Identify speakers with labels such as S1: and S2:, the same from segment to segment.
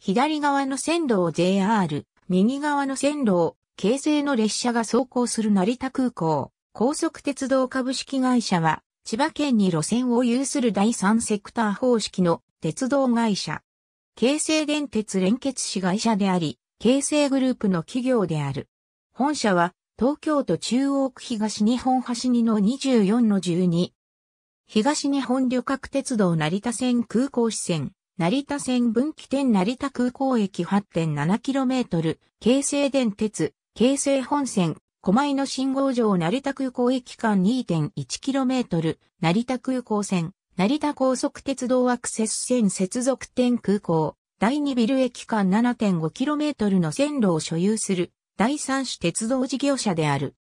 S1: 左側の線路を JR、右側の線路を京成の列車が走行する成田空港。高速鉄道株式会社は、千葉県に路線を有する第三セクター方式の鉄道会社。京成電鉄連結子会社であり、京成グループの企業である。本社は、東京都中央区東日本橋2の24の12。東日本旅客鉄道成田線空港支線、成田線分岐点成田空港駅 8.7km、京成電鉄、京成本線、狛江の信号場成田空港駅間 2.1km、成田空港線、成田高速鉄道アクセス線接続点空港、第2ビル駅間 7.5km の線路を所有する、第三種鉄道事業者である。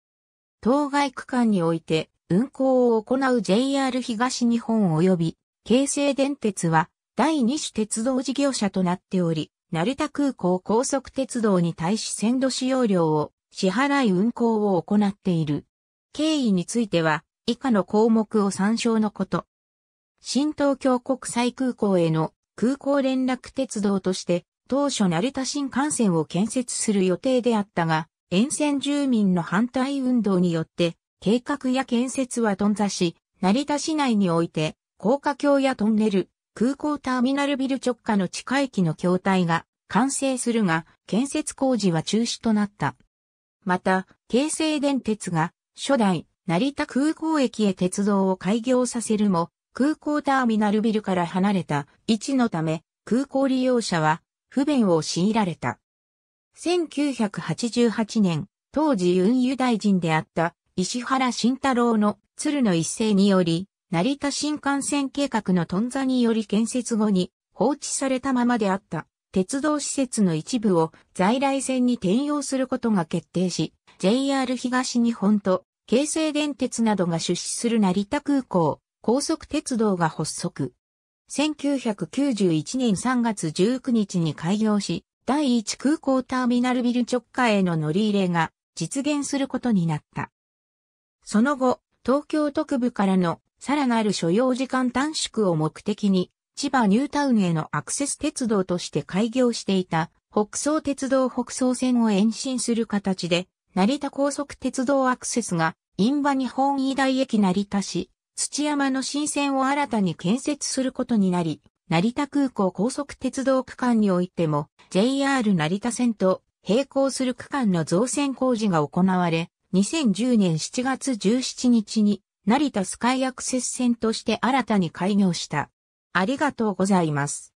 S1: 当該区間において、運行を行う JR 東日本及び、京成電鉄は、第2種鉄道事業者となっており、成田空港高速鉄道に対し線路使用料を支払い運行を行っている。経緯については、以下の項目を参照のこと。新東京国際空港への空港連絡鉄道として、当初成田新幹線を建設する予定であったが、沿線住民の反対運動によって、計画や建設は頓挫し、成田市内において、高架橋やトンネル、空港ターミナルビル直下の地下駅の筐体が完成するが、建設工事は中止となった。また、京成電鉄が初代成田空港駅へ鉄道を開業させるも、空港ターミナルビルから離れた位置のため、空港利用者は不便を強いられた。1988年、当時運輸大臣であった石原慎太郎の鶴の一世により、成田新幹線計画のトンザにより建設後に放置されたままであった鉄道施設の一部を在来線に転用することが決定し、JR 東日本と京成電鉄などが出資する成田空港、高速鉄道が発足。1991年3月19日に開業し、第1空港ターミナルビル直下への乗り入れが実現することになった。その後、東京特部からのさらなる所要時間短縮を目的に、千葉ニュータウンへのアクセス鉄道として開業していた北総鉄道北総線を延伸する形で、成田高速鉄道アクセスが、印場日本医大駅成田市、土山の新線を新たに建設することになり、成田空港高速鉄道区間においても JR 成田線と並行する区間の造船工事が行われ、2010年7月17日に成田スカイアクセス線として新たに開業した。ありがとうございます。